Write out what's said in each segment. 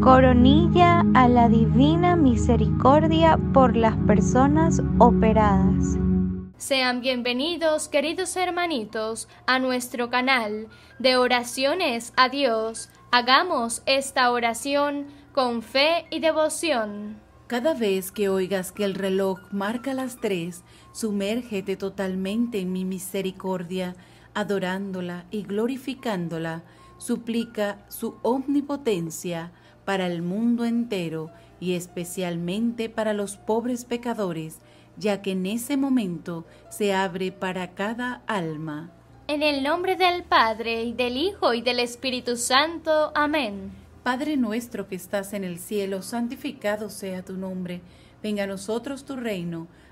Coronilla a la Divina Misericordia por las personas operadas. Sean bienvenidos, queridos hermanitos, a nuestro canal de oraciones a Dios. Hagamos esta oración con fe y devoción. Cada vez que oigas que el reloj marca las tres, sumérgete totalmente en mi misericordia, adorándola y glorificándola. Suplica su omnipotencia para el mundo entero y especialmente para los pobres pecadores, ya que en ese momento se abre para cada alma. En el nombre del Padre, y del Hijo, y del Espíritu Santo. Amén. Padre nuestro que estás en el cielo, santificado sea tu nombre. Venga a nosotros tu reino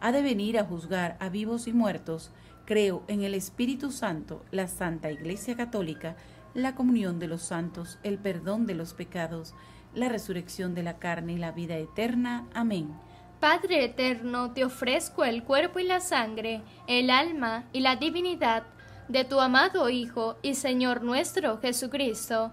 ha de venir a juzgar a vivos y muertos, creo en el Espíritu Santo, la Santa Iglesia Católica, la comunión de los santos, el perdón de los pecados, la resurrección de la carne y la vida eterna. Amén. Padre eterno, te ofrezco el cuerpo y la sangre, el alma y la divinidad de tu amado Hijo y Señor nuestro Jesucristo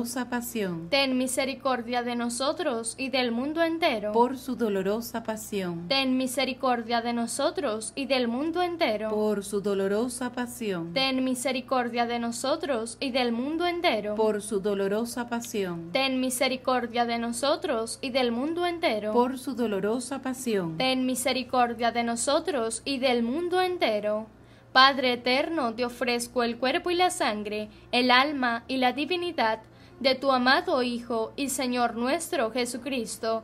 Ten misericordia de nosotros y del mundo entero. Por su dolorosa pasión. Ten misericordia de nosotros y del mundo entero. Por su dolorosa pasión. Ten misericordia de nosotros y del mundo entero. Por su dolorosa pasión. Ten misericordia de nosotros y del mundo entero. Por su dolorosa pasión. Ten misericordia de nosotros y del mundo entero. Padre eterno, te ofrezco el cuerpo y la sangre, el alma y la divinidad de tu amado Hijo y Señor nuestro Jesucristo,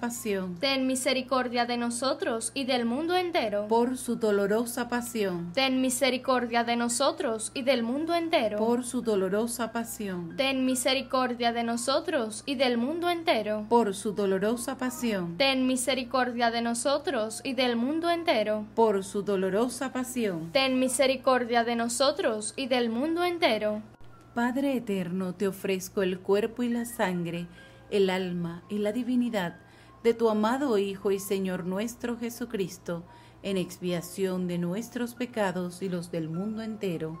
pasión. Ten misericordia de nosotros y del mundo entero. Por su dolorosa pasión. Ten misericordia de nosotros y del mundo entero. Por su dolorosa pasión. Ten misericordia de nosotros y del mundo entero. Por su dolorosa pasión. Ten misericordia de nosotros y del mundo entero. Por su dolorosa pasión. Ten misericordia de nosotros y del mundo entero. Padre eterno, te ofrezco el cuerpo y la sangre el alma y la divinidad de tu amado Hijo y Señor nuestro Jesucristo, en expiación de nuestros pecados y los del mundo entero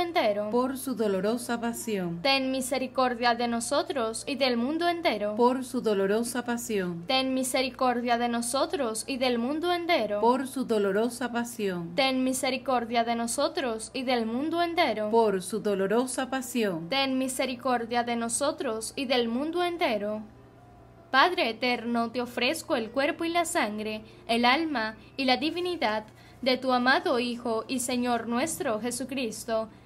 por su dolorosa pasión, ten misericordia de nosotros y del mundo entero, por su dolorosa pasión, ten misericordia de nosotros y del mundo entero, por su dolorosa pasión, ten misericordia de nosotros y del mundo entero, por su dolorosa pasión, ten misericordia de nosotros y del mundo entero. Padre eterno, te ofrezco el cuerpo y la sangre, el alma y la divinidad de tu amado Hijo y Señor nuestro Jesucristo,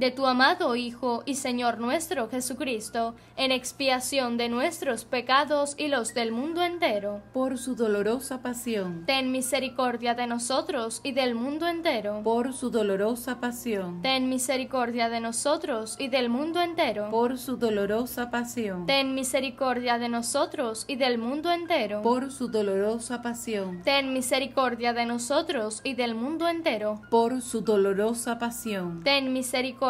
de tu amado Hijo y Señor nuestro Jesucristo, en expiación de nuestros pecados y los del mundo entero. Por su dolorosa pasión. Ten misericordia de nosotros y del mundo entero. Por su dolorosa pasión. Ten misericordia de nosotros y del mundo entero. Por su dolorosa pasión. Ten misericordia de nosotros y del mundo entero. Por su dolorosa pasión. Ten misericordia de nosotros y del mundo entero. Por su dolorosa pasión. Ten misericordia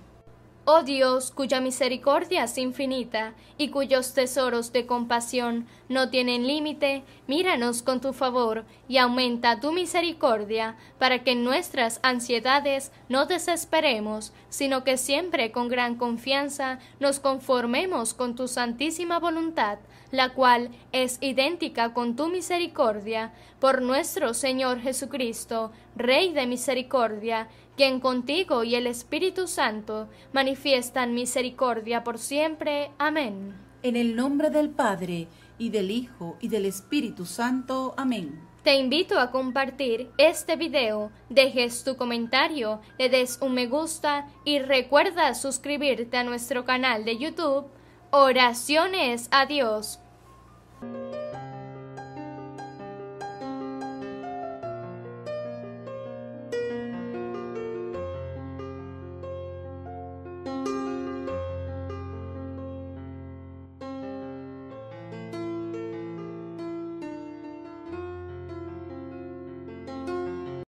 Oh Dios, cuya misericordia es infinita y cuyos tesoros de compasión no tienen límite, míranos con tu favor y aumenta tu misericordia para que en nuestras ansiedades no desesperemos, sino que siempre con gran confianza nos conformemos con tu santísima voluntad la cual es idéntica con tu misericordia, por nuestro Señor Jesucristo, Rey de misericordia, quien contigo y el Espíritu Santo manifiestan misericordia por siempre. Amén. En el nombre del Padre, y del Hijo, y del Espíritu Santo. Amén. Te invito a compartir este video, dejes tu comentario, le des un me gusta y recuerda suscribirte a nuestro canal de YouTube Oraciones a Dios